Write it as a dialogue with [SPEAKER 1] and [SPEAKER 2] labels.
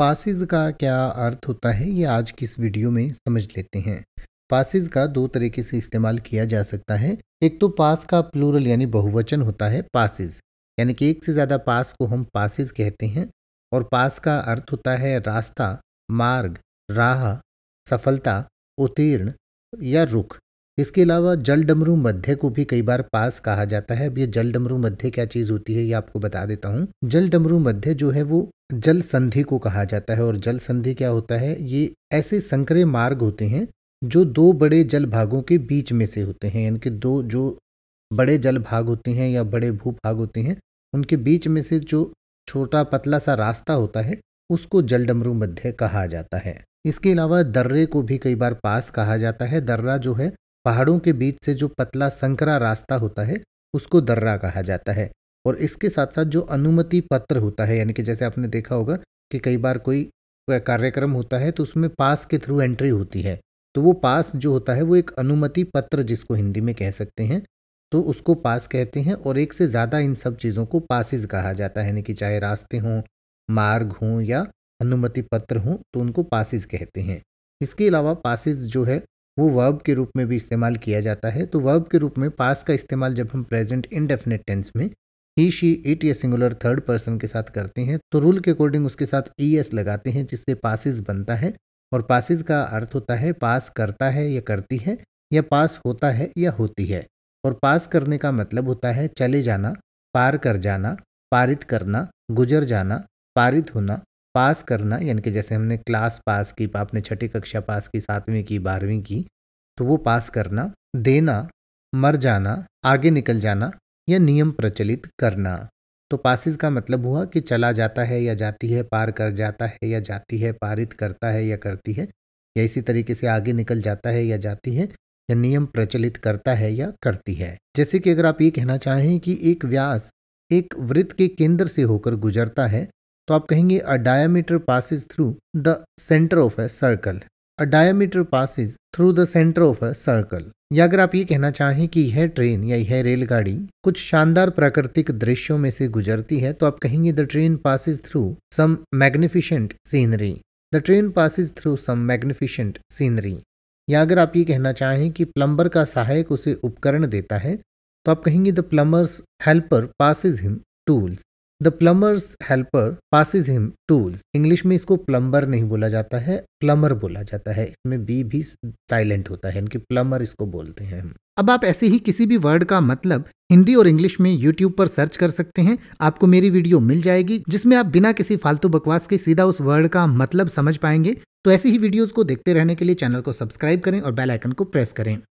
[SPEAKER 1] passes का क्या अर्थ होता है ये आज की इस वीडियो में समझ लेते हैं पासिस का दो तरीके से इस्तेमाल किया जा सकता है एक तो पास का प्लूरल यानी बहुवचन होता है पासिस यानी कि एक से ज़्यादा पास को हम पासिस कहते हैं और पास का अर्थ होता है रास्ता मार्ग राह सफलता उत्तीर्ण या रुख इसके अलावा जल डमरू मध्य को भी कई बार पास कहा जाता है अब ये जल डमरू मध्य क्या चीज होती है ये आपको बता देता हूँ जल डमरू मध्य जो है वो जल संधि को कहा जाता है और जल संधि क्या होता है ये ऐसे संकरे मार्ग होते हैं जो दो बड़े जल भागों के बीच में से होते हैं यानी कि दो जो बड़े जल भाग होते हैं या बड़े भू भाग होते हैं उनके बीच में से जो छोटा पतला सा रास्ता होता है उसको जल डमरू मध्य कहा जाता है इसके अलावा दर्रे को भी कई बार पास कहा जाता है दर्रा जो है पहाड़ों के बीच से जो पतला संकरा रास्ता होता है उसको दर्रा कहा जाता है और इसके साथ साथ जो अनुमति पत्र होता है यानी कि जैसे आपने देखा होगा कि कई बार कोई कार्यक्रम होता है तो उसमें पास के थ्रू एंट्री होती है तो वो पास जो होता है वो एक अनुमति पत्र जिसको हिंदी में कह सकते हैं तो उसको पास कहते हैं और एक से ज़्यादा इन सब चीज़ों को पासिस कहा जाता है यानी कि चाहे रास्ते हों मार्ग हों या अनुमति पत्र हों तो उनको पासिस कहते हैं इसके अलावा पासिस जो है वो वर्ब के रूप में भी इस्तेमाल किया जाता है तो वर्ब के रूप में पास का इस्तेमाल जब हम प्रेजेंट इनडेफिनेट टेंस में ही शी इट या सिंगुलर थर्ड पर्सन के साथ करते हैं तो रूल के अकॉर्डिंग उसके साथ ई एस लगाते हैं जिससे पासिस बनता है और पासिस का अर्थ होता है पास करता है या करती है या पास होता है या होती है और पास करने का मतलब होता है चले जाना पार कर जाना पारित करना गुजर जाना पारित होना पास करना यानी कि जैसे हमने क्लास पास की आपने छठी कक्षा पास की सातवीं की बारहवीं की तो वो पास करना देना मर जाना आगे निकल जाना या नियम प्रचलित करना तो पासिस का मतलब हुआ कि चला जाता है या जाती है पार कर जाता है या जाती है पारित करता है या करती है या इसी तरीके से आगे निकल जाता है या जाती है या नियम प्रचलित करता है या करती है जैसे कि अगर आप ये कहना चाहें कि एक व्यास एक वृत्त के केंद्र से होकर गुजरता है तो आप कहेंगे a diameter passes through the centre of a circle a diameter passes through the centre of a circle या अगर आप ये कहना चाहें कि यह ट्रेन या यह रेलगाड़ी कुछ शानदार प्राकृतिक दृश्यों में से गुजरती है तो आप कहेंगे the train passes through some magnificent scenery the train passes through some magnificent scenery या अगर आप ये कहना चाहें कि प्लम्बर का सहायक उसे उपकरण देता है तो आप कहेंगे the plumber's helper passes him tools the plumber's helper passes him tools English में इसको प्लम्बर नहीं बोला जाता है प्लम्बर बोला जाता है इसमें बी भी साइलेंट होता है इनकी प्लम्बर इसको बोलते हैं हम अब आप ऐसे ही किसी भी वर्ड का मतलब हिंदी और इंग्लिश में यूट्यूब पर सर्च कर सकते हैं आपको मेरी वीडियो मिल जाएगी जिसमें आप बिना किसी फालतू बकवास के सीधा उस वर्ड का मतलब समझ पाएंगे तो ऐसी ही वीडियोस को देखते रहने के लिए चैनल को सब्सक्राइब करें और बेल आइकन को प्रेस करें